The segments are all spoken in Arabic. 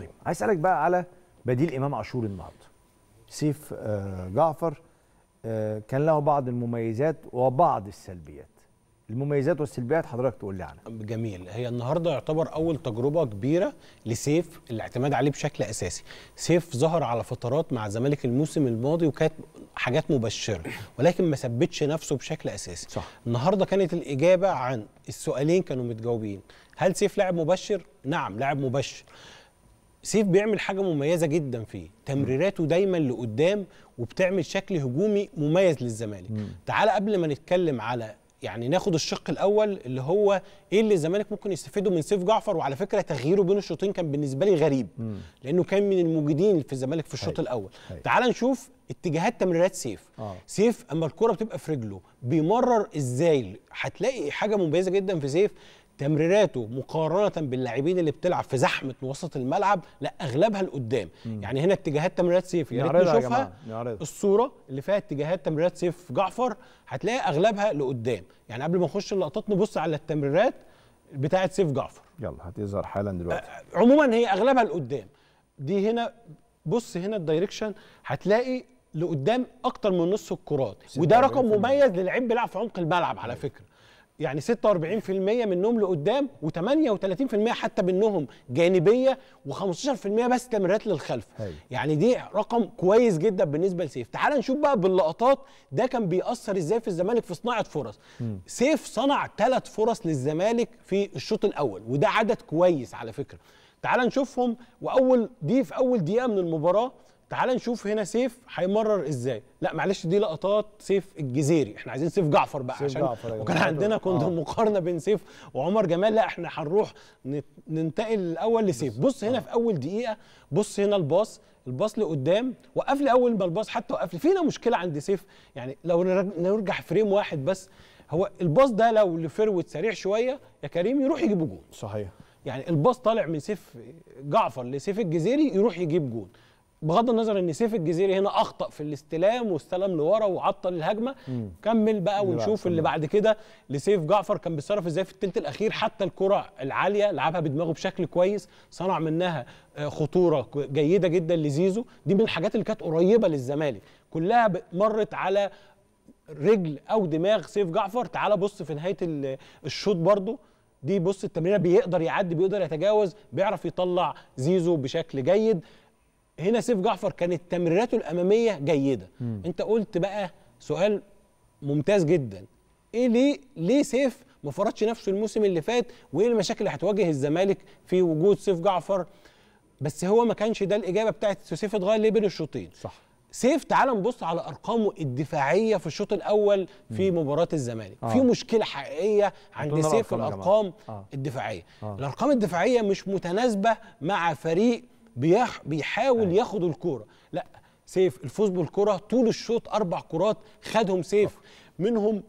عايز طيب، اسالك بقى على بديل امام عاشور النهارده سيف آه، جعفر آه، كان له بعض المميزات وبعض السلبيات المميزات والسلبيات حضرتك تقول لي عنها جميل هي النهارده يعتبر اول تجربه كبيره لسيف الاعتماد عليه بشكل اساسي سيف ظهر على فترات مع الزمالك الموسم الماضي وكانت حاجات مبشره ولكن ما ثبتش نفسه بشكل اساسي صح. النهارده كانت الاجابه عن السؤالين كانوا متجاوبين هل سيف لاعب مبشر نعم لاعب مبشر سيف بيعمل حاجه مميزه جدا فيه تمريراته دايما لقدام وبتعمل شكل هجومي مميز للزمالك تعال قبل ما نتكلم على يعني ناخد الشق الاول اللي هو ايه اللي الزمالك ممكن يستفيده من سيف جعفر وعلى فكره تغييره بين الشوطين كان بالنسبه لي غريب مم. لانه كان من الموجودين في الزمالك في الشوط الاول تعال نشوف اتجاهات تمريرات سيف آه. سيف اما الكره بتبقى في رجله بيمرر ازاي هتلاقي حاجه مميزه جدا في سيف تمريراته مقارنه باللاعبين اللي بتلعب في زحمه وسط الملعب لا اغلبها لقدام يعني هنا اتجاهات تمريرات سيف يا ريت نشوفها الصوره اللي فيها اتجاهات تمريرات سيف جعفر هتلاقي اغلبها لقدام يعني قبل ما نخش اللقطات نبص على التمريرات بتاعه سيف جعفر يلا هتظهر حالا دلوقتي أه، أه، عموما هي اغلبها لقدام دي هنا بص هنا الدايركشن هتلاقي لقدام اكتر من نص الكرات وده رقم مميز للعيب بيلعب في عمق الملعب على أيوه. فكره يعني 46% منهم لقدام و38% حتى منهم جانبيه و15% بس تمريرات للخلف هي. يعني دي رقم كويس جدا بالنسبه لسيف تعال نشوف بقى باللقطات ده كان بيأثر ازاي في الزمالك في صناعه فرص م. سيف صنع ثلاث فرص للزمالك في الشوط الاول وده عدد كويس على فكره تعال نشوفهم واول دي في اول دقيقه من المباراه تعال نشوف هنا سيف هيمرر ازاي لا معلش دي لقطات سيف الجزيري احنا عايزين سيف جعفر بقى سيف عشان جعفر وكان وكان عندنا كنت آه. مقارنه بين سيف وعمر جمال لا احنا هنروح ننتقل الاول لسيف بص هنا آه. في اول دقيقه بص هنا الباص الباص لقدام وقف لي اول ما الباص حتى وقف لي فينا مشكله عند سيف يعني لو نرجع فريم واحد بس هو الباص ده لو لفروت سريع شويه يا كريم يروح يجيب جول صحيح يعني الباص طالع من سيف جعفر لسيف الجزيري يروح يجيب جول بغض النظر ان سيف الجزيري هنا اخطا في الاستلام واستلم لورا وعطل الهجمه مم. كمل بقى ونشوف اللي بعد كده لسيف جعفر كان بيتصرف ازاي في الثلث الاخير حتى الكره العاليه لعبها بدماغه بشكل كويس صنع منها آه، خطوره جيده جدا لزيزو دي من الحاجات اللي كانت قريبه للزمالك كلها مرت على رجل او دماغ سيف جعفر تعال بص في نهايه الشوط برده دي بص التمريره بيقدر يعدي بيقدر يتجاوز بيعرف يطلع زيزو بشكل جيد هنا سيف جعفر كانت تمريراته الاماميه جيده مم. انت قلت بقى سؤال ممتاز جدا ايه ليه ليه سيف ما فرضش نفسه الموسم اللي فات وايه المشاكل اللي هتواجه الزمالك في وجود سيف جعفر بس هو ما كانش ده الاجابه بتاعت سيف اتغير ليه بين الشوطين صح سيف تعال نبص على ارقامه الدفاعيه في الشوط الاول في مم. مباراه الزمالك آه. في مشكله حقيقيه عند سيف في الارقام آه. الدفاعيه آه. الارقام الدفاعيه مش متناسبه مع فريق بيح بيحاول أيوة. ياخد الكوره لا سيف الفوز بالكره طول الشوط اربع كرات خدهم سيف أه. منهم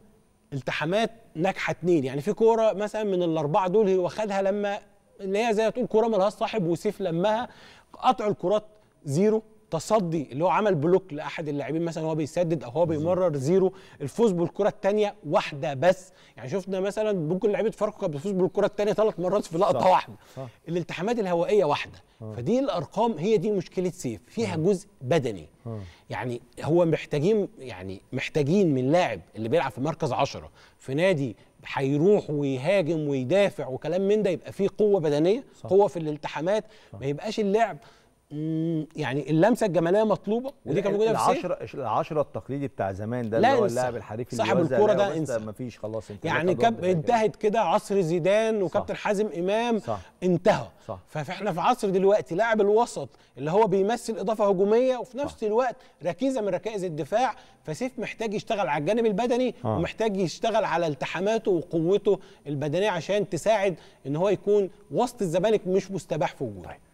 التحامات ناجحه اتنين يعني في كوره مثلا من الاربعه دول هو خدها لما اللي هي زي تقول كوره ملهاش صاحب وسيف لمها قطع الكرات زيرو تصدي اللي هو عمل بلوك لاحد اللاعبين مثلا وهو بيسدد او هو بيمرر زيرو الفوز بالكره الثانيه واحده بس يعني شفنا مثلا ممكن لعيبه فاركو كانت بتفوز بالكره الثانيه ثلاث مرات في لقطه صح. واحده صح. الالتحامات الهوائيه واحده اه. فدي الارقام هي دي مشكله سيف فيها اه. جزء بدني اه. يعني هو محتاجين يعني محتاجين من لاعب اللي بيلعب في مركز عشرة في نادي هيروح ويهاجم ويدافع وكلام من ده يبقى فيه قوه بدنيه صح. قوه في الالتحامات ما يبقاش اللعب يعني اللمسه الجماليه مطلوبه ودي كانت موجوده في العشرة العشرة التقليدي بتاع زمان ده اللي هو اللاعب الحريف اللي صاحب الكوره ده انسى مفيش خلاص انت يعني كاب انتهت كده عصر زيدان وكابتن حازم امام صح انتهى صح فاحنا في عصر دلوقتي لاعب الوسط اللي هو بيمثل اضافه هجوميه وفي نفس الوقت ركيزه من ركائز الدفاع فسيف محتاج يشتغل على الجانب البدني آه. ومحتاج يشتغل على التحاماته وقوته البدنيه عشان تساعد ان هو يكون وسط الزمالك مش مستباح في وجوده طيب.